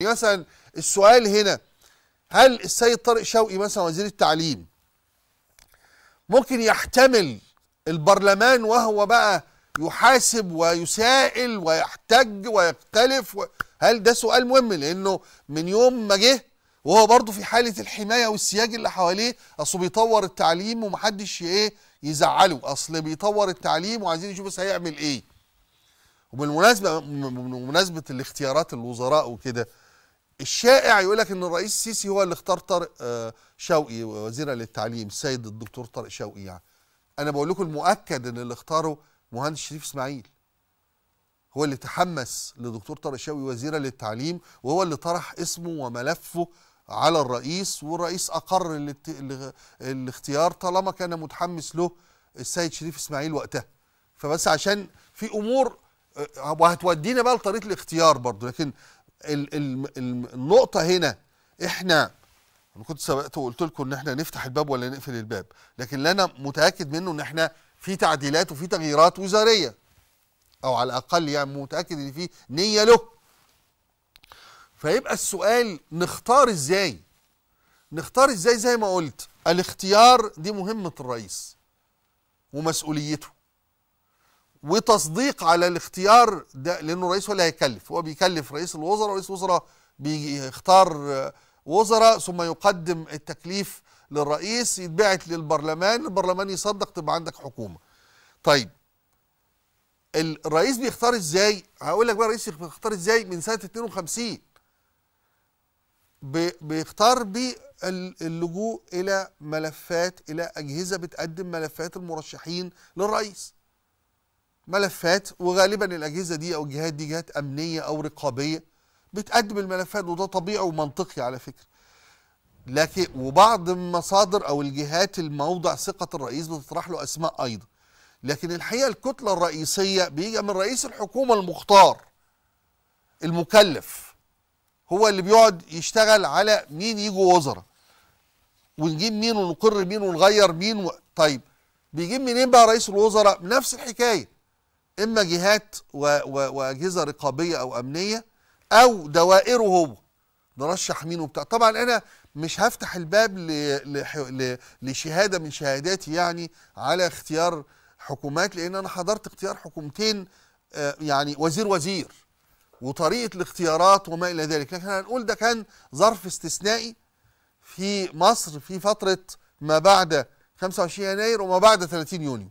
يعني مثلا السؤال هنا هل السيد طارق شوقي مثلا وزير التعليم ممكن يحتمل البرلمان وهو بقى يحاسب ويسائل ويحتج ويختلف و... هل ده سؤال مهم لانه من يوم ما جه وهو برضه في حاله الحمايه والسياج اللي حواليه اصله بيطور التعليم ومحدش ايه يزعله اصل بيطور التعليم وعايزين يشوف بس هيعمل ايه وبالمناسبه بمناسبه الاختيارات الوزراء وكده الشائع يقول لك ان الرئيس السيسي هو اللي اختار طارق آه، شوقي وزيرا للتعليم السيد الدكتور طارق شوقي يعني انا بقول لكم المؤكد ان اللي اختاره مهندس شريف اسماعيل هو اللي تحمس لدكتور طارق شوقي وزيرا للتعليم وهو اللي طرح اسمه وملفه على الرئيس والرئيس اقر الاختيار طالما كان متحمس له السيد شريف اسماعيل وقتها فبس عشان في امور وهتودينا آه، بقى لطريقه الاختيار برضه لكن النقطه هنا احنا انا كنت سبقت وقلت لكم ان احنا نفتح الباب ولا نقفل الباب لكن اللي انا متاكد منه ان احنا في تعديلات وفي تغييرات وزاريه او على الاقل يعني متاكد ان في نيه له فيبقى السؤال نختار ازاي نختار ازاي زي ما قلت الاختيار دي مهمه الرئيس ومسؤوليته وتصديق على الاختيار ده لانه رئيس هو اللي هيكلف هو بيكلف رئيس الوزراء رئيس الوزراء بيختار وزراء ثم يقدم التكليف للرئيس يتبعت للبرلمان البرلمان يصدق تبقى عندك حكومه طيب الرئيس بيختار ازاي هقول لك بقى الرئيس بيختار ازاي من سنه 52 بيختار باللجوء الى ملفات الى اجهزه بتقدم ملفات المرشحين للرئيس ملفات وغالبا الأجهزة دي أو الجهات دي جهات أمنية أو رقابية بتقدم الملفات وده طبيعي ومنطقي على فكرة لكن وبعض المصادر أو الجهات الموضع ثقة الرئيس بتطرح له أسماء أيضا لكن الحقيقة الكتلة الرئيسية بيجي من رئيس الحكومة المختار المكلف هو اللي بيقعد يشتغل على مين يجوا وزراء ونجيب مين ونقر مين ونغير مين و... طيب بيجيب منين بقى رئيس الوزراء نفس الحكايه اما جهات واجهزه رقابيه او امنيه او دوائره هو نرشح مين وبتاع طبعا انا مش هفتح الباب لشهاده من شهاداتي يعني على اختيار حكومات لان انا حضرت اختيار حكومتين آه، يعني وزير وزير وطريقه الاختيارات وما الى ذلك لكن هنقول ده كان ظرف استثنائي في مصر في فتره ما بعد 25 يناير وما بعد 30 يونيو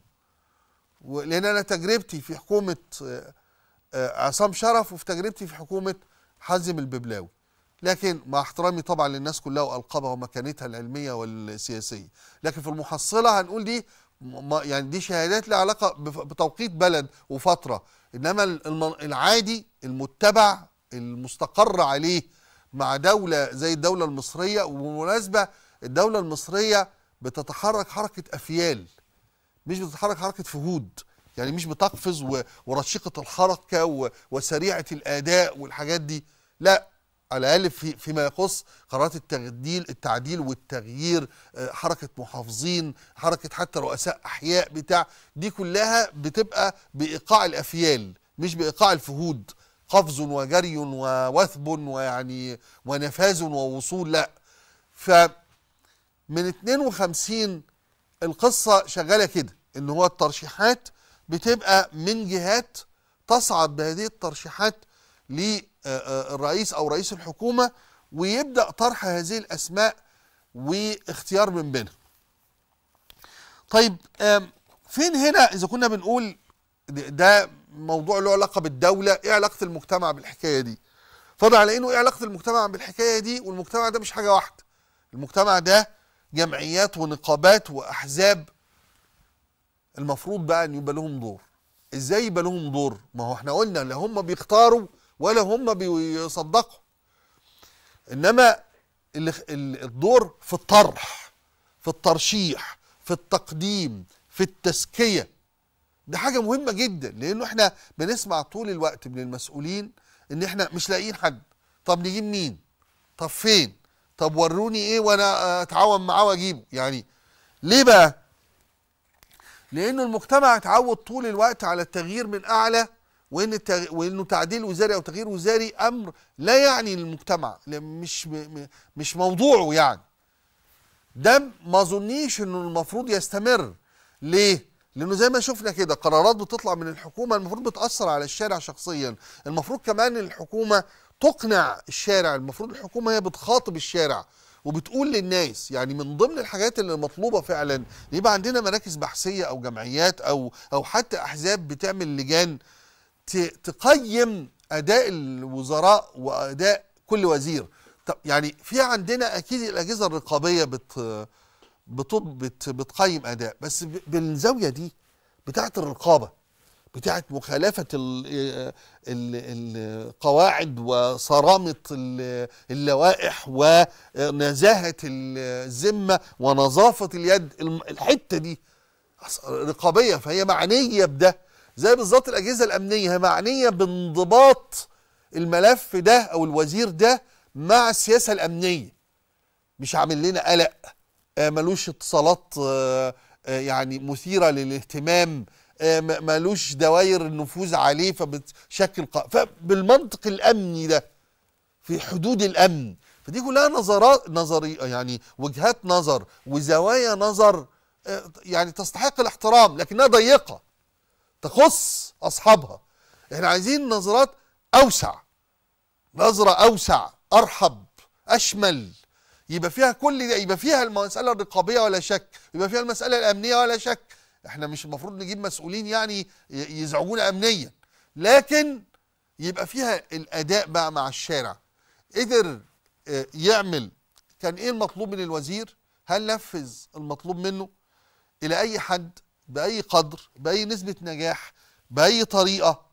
لان انا تجربتي في حكومه آه، آه، عصام شرف وفي تجربتي في حكومه حازم الببلاوي لكن مع احترامي طبعا للناس كلها والقابها ومكانتها العلميه والسياسيه لكن في المحصله هنقول دي يعني دي شهادات لها علاقه بتوقيت بلد وفتره انما العادي المتبع المستقر عليه مع دوله زي الدوله المصريه وبالمناسبه الدوله المصريه بتتحرك حركه افيال مش بتتحرك حركه فهود يعني مش بتقفز ورشيقه الحركه وسريعه الاداء والحاجات دي لا على الاقل في فيما يخص قرارات التعديل التعديل والتغيير آه، حركه محافظين حركه حتى رؤساء احياء بتاع دي كلها بتبقى بايقاع الافيال مش بايقاع الفهود قفز وجري ووثب ويعني ونفاذ ووصول لا ف من 52 القصة شغالة كده ان هو الترشيحات بتبقى من جهات تصعد بهذه الترشيحات للرئيس آه، آه، او رئيس الحكومة ويبدأ طرح هذه الاسماء واختيار من بينها طيب فين هنا اذا كنا بنقول ده موضوع له علاقه بالدوله ايه علاقه المجتمع بالحكايه دي فضل على انه ايه علاقه المجتمع بالحكايه دي والمجتمع ده مش حاجه واحده المجتمع ده جمعيات ونقابات واحزاب المفروض بقى ان يبقى لهم دور ازاي يبقى لهم دور ما هو احنا قلنا لا هم بيختاروا ولا هم بيصدقوا انما الدور في الطرح في الترشيح في التقديم في التزكيه ده حاجه مهمه جدا لانه احنا بنسمع طول الوقت من المسؤولين ان احنا مش لاقيين حد طب نجيب مين طب فين طب وروني ايه وانا اتعاون معاه واجيبه يعني ليه بقى لانه المجتمع اتعود طول الوقت على التغيير من اعلى وان التغ... وانه تعديل وزاري او تغيير وزاري امر لا يعني المجتمع مش م... مش موضوعه يعني ده ما اظنيش انه المفروض يستمر ليه لانه زي ما شفنا كده قرارات بتطلع من الحكومه المفروض بتاثر على الشارع شخصيا المفروض كمان الحكومه تقنع الشارع المفروض الحكومه هي بتخاطب الشارع وبتقول للناس يعني من ضمن الحاجات اللي مطلوبه فعلا يبقى عندنا مراكز بحثيه او جمعيات او او حتى احزاب بتعمل لجان تقيم اداء الوزراء واداء كل وزير طب يعني في عندنا اكيد الاجهزه الرقابيه بت بتقيم اداء بس بالزاويه دي بتاعه الرقابه بتاعت مخالفه القواعد وصرامه اللوائح ونزاهه الذمه ونظافه اليد الحته دي رقابيه فهي معنيه بده زي بالظبط الاجهزه الامنيه هي معنيه بانضباط الملف ده او الوزير ده مع السياسه الامنيه مش عامل لنا قلق آه، ملوش اتصالات آه، آه، يعني مثيره للاهتمام آه، مالوش دوائر النفوذ عليه فبتشكل قا... فبالمنطق الامني ده في حدود الامن فدي كلها نظرات نظري يعني وجهات نظر وزوايا نظر آه، يعني تستحق الاحترام لكنها ضيقه تخص اصحابها احنا عايزين نظرات اوسع نظره اوسع ارحب اشمل يبقى فيها كل يبقى فيها المساله الرقابيه ولا شك يبقى فيها المساله الامنيه ولا شك احنا مش المفروض نجيب مسؤولين يعني يزعجونا امنيا لكن يبقى فيها الاداء بقى مع الشارع قدر آه، يعمل كان ايه المطلوب من الوزير هل نفذ المطلوب منه الى اي حد باي قدر باي نسبه نجاح باي طريقه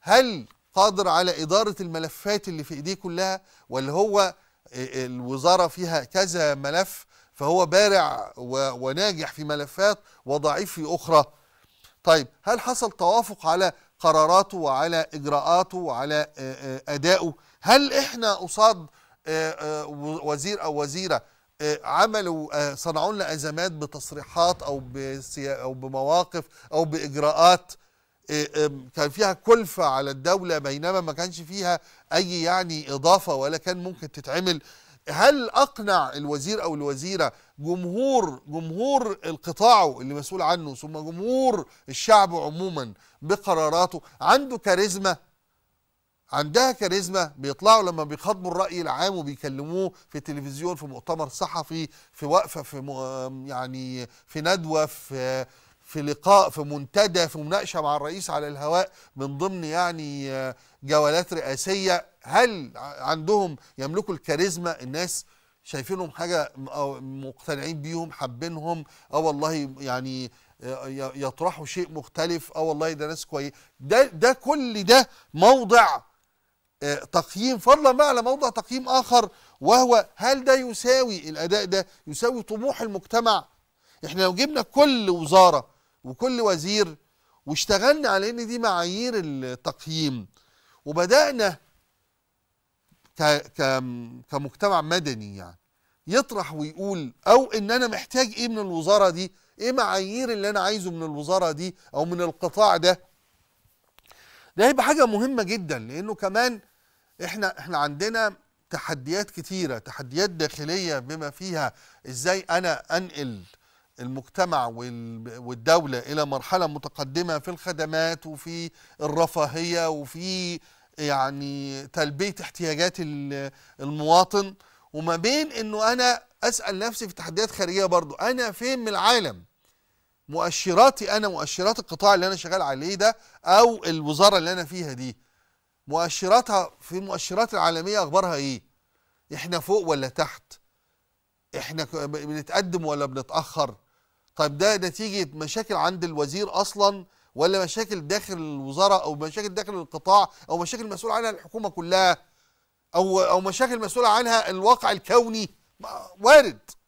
هل قادر على اداره الملفات اللي في ايديه كلها ولا هو آه، آه، الوزاره فيها كذا ملف فهو بارع وناجح في ملفات وضعيف في أخرى طيب هل حصل توافق على قراراته وعلى إجراءاته وعلى أدائه هل إحنا قصاد وزير أو وزيرة عملوا صنعوا لنا أزمات بتصريحات أو, أو بمواقف أو بإجراءات كان فيها كلفة على الدولة بينما ما كانش فيها أي يعني إضافة ولا كان ممكن تتعمل هل اقنع الوزير او الوزيره جمهور جمهور القطاع اللي مسؤول عنه ثم جمهور الشعب عموما بقراراته عنده كاريزما عندها كاريزما بيطلعوا لما بيخاطبوا الراي العام وبيكلموه في التلفزيون في مؤتمر صحفي في وقفه في يعني في ندوه في في لقاء في منتدى في مناقشه مع الرئيس على الهواء من ضمن يعني آه، جولات رئاسيه هل عندهم يملكوا الكاريزما الناس شايفينهم حاجه او مقتنعين بيهم حابينهم اه والله يعني آه، يطرحوا شيء مختلف اه والله ده ناس كويس ده ده كل ده موضع آه، تقييم فضلا ما على موضع تقييم اخر وهو هل ده يساوي الاداء ده يساوي طموح المجتمع احنا لو جبنا كل وزاره وكل وزير واشتغلنا على ان دي معايير التقييم وبدانا كمجتمع مدني يعني يطرح ويقول او ان انا محتاج ايه من الوزاره دي ايه معايير اللي انا عايزه من الوزاره دي او من القطاع ده ده هيبقى حاجه مهمه جدا لانه كمان احنا احنا عندنا تحديات كتيره تحديات داخليه بما فيها ازاي انا انقل المجتمع والدولة إلى مرحلة متقدمة في الخدمات وفي الرفاهية وفي يعني تلبية احتياجات المواطن وما بين أنه أنا أسأل نفسي في تحديات خارجية برضو أنا فين من العالم مؤشراتي أنا مؤشرات القطاع اللي أنا شغال عليه ده أو الوزارة اللي أنا فيها دي مؤشراتها في المؤشرات العالمية أخبارها إيه إحنا فوق ولا تحت احنا بنتقدم ولا بنتاخر طيب ده نتيجه مشاكل عند الوزير اصلا ولا مشاكل داخل الوزاره او مشاكل داخل القطاع او مشاكل مسؤول عنها الحكومه كلها او او مشاكل مسؤول عنها الواقع الكوني وارد